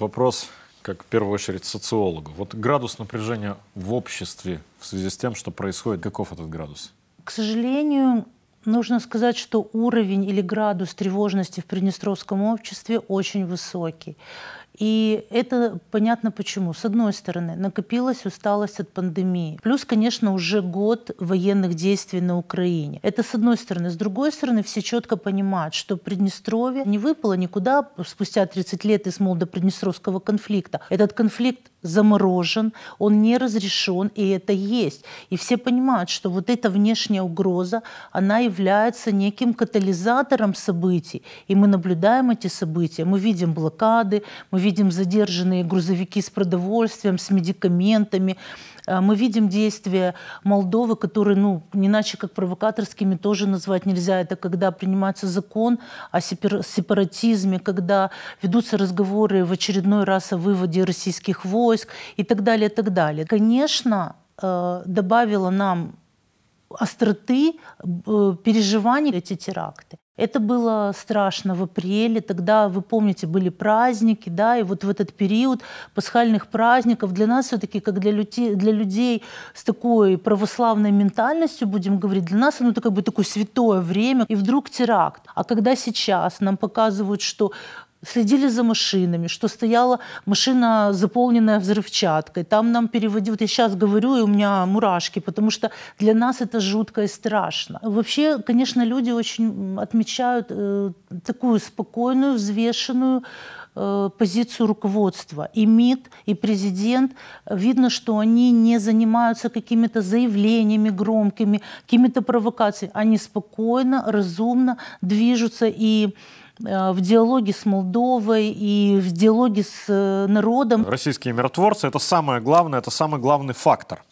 вопрос, как в первую очередь, социологу. Вот градус напряжения в обществе в связи с тем, что происходит, каков этот градус? К сожалению, нужно сказать, что уровень или градус тревожности в приднестровском обществе очень высокий. И это понятно почему. С одной стороны, накопилась усталость от пандемии. Плюс, конечно, уже год военных действий на Украине. Это с одной стороны. С другой стороны, все четко понимают, что Приднестровье не выпало никуда спустя 30 лет из молдо-приднестровского конфликта. Этот конфликт заморожен, он не разрешен, и это есть. И все понимают, что вот эта внешняя угроза, она является неким катализатором событий. И мы наблюдаем эти события, мы видим блокады, мы видим видим задержанные грузовики с продовольствием, с медикаментами. А, мы видим действия Молдовы, которые, ну, не иначе как провокаторскими тоже назвать нельзя. Это когда принимается закон о сепаратизме, когда ведутся разговоры в очередной раз о выводе российских войск и так далее, и так далее. Конечно, э, добавила нам остроты переживаний эти теракты. Это было страшно в апреле, тогда, вы помните, были праздники, да, и вот в этот период пасхальных праздников для нас все-таки, как для людей, для людей с такой православной ментальностью, будем говорить, для нас оно как бы такое святое время, и вдруг теракт. А когда сейчас нам показывают, что следили за машинами, что стояла машина, заполненная взрывчаткой. Там нам переводили, вот я сейчас говорю, и у меня мурашки, потому что для нас это жутко и страшно. Вообще, конечно, люди очень отмечают э, такую спокойную, взвешенную э, позицию руководства. И МИД, и президент, видно, что они не занимаются какими-то заявлениями громкими, какими-то провокациями. Они спокойно, разумно движутся и Э, в диалоге с Молдовой и в диалоге с э, народом. Российские миротворцы – это самое главное, это самый главный фактор.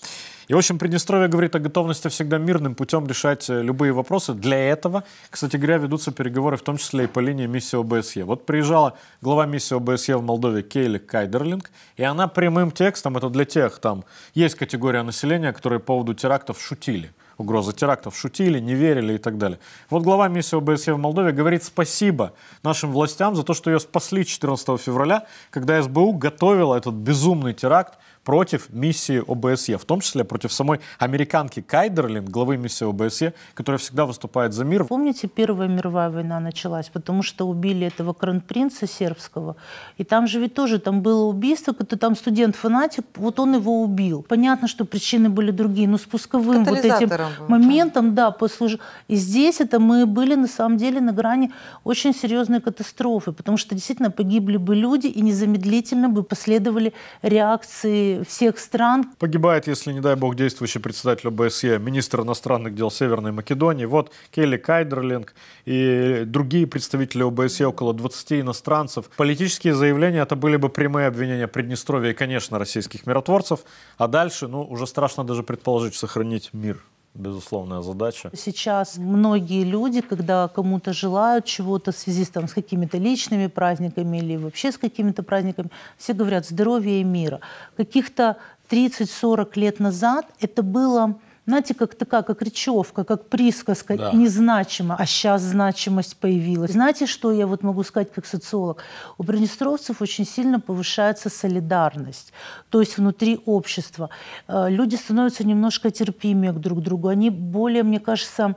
И, в общем, Приднестровье говорит о готовности всегда мирным путем решать э, любые вопросы. Для этого, кстати говоря, ведутся переговоры, в том числе и по линии миссии ОБСЕ. Вот приезжала глава миссии ОБСЕ в Молдове Кейли Кайдерлинг, и она прямым текстом, это для тех, там есть категория населения, которые по поводу терактов шутили – угрозы терактов, шутили, не верили и так далее. Вот глава миссии ОБСЕ в Молдове говорит спасибо нашим властям за то, что ее спасли 14 февраля, когда СБУ готовила этот безумный теракт против миссии ОБСЕ, в том числе против самой американки Кайдерлин, главы миссии ОБСЕ, которая всегда выступает за мир. Помните, Первая мировая война началась, потому что убили этого кронпринца сербского, и там же ведь тоже там было убийство, когда там студент-фанатик, вот он его убил. Понятно, что причины были другие, но спусковым вот этим моментом, да, послуж... И здесь это мы были на самом деле на грани очень серьезной катастрофы, потому что действительно погибли бы люди и незамедлительно бы последовали реакции всех стран. Погибает, если, не дай бог, действующий председатель ОБСЕ, министр иностранных дел Северной Македонии. Вот Келли Кайдерлинг и другие представители ОБСЕ, около 20 иностранцев. Политические заявления это были бы прямые обвинения Приднестровья и, конечно, российских миротворцев. А дальше, ну, уже страшно даже предположить сохранить мир безусловная задача. Сейчас многие люди, когда кому-то желают чего-то в связи с, там, с какими-то личными праздниками или вообще с какими-то праздниками, все говорят «здоровья и мира». Каких-то 30-40 лет назад это было знаете, как такая, как речевка, как присказка, да. незначимо, а сейчас значимость появилась. Знаете, что я вот могу сказать как социолог? У приднестровцев очень сильно повышается солидарность, то есть внутри общества. Э, люди становятся немножко терпимее друг к другу, они более, мне кажется,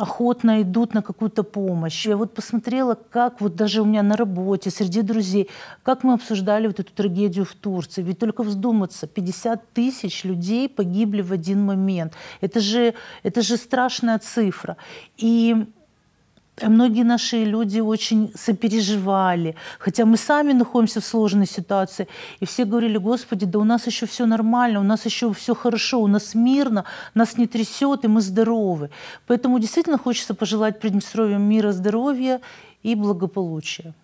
охотно идут на какую-то помощь. Я вот посмотрела, как вот даже у меня на работе, среди друзей, как мы обсуждали вот эту трагедию в Турции. Ведь только вздуматься, 50 тысяч людей погибли в один момент. Это же, это же страшная цифра. И а многие наши люди очень сопереживали, хотя мы сами находимся в сложной ситуации, и все говорили, Господи, да у нас еще все нормально, у нас еще все хорошо, у нас мирно, нас не трясет, и мы здоровы. Поэтому действительно хочется пожелать Приднестровью мира, здоровья и благополучия.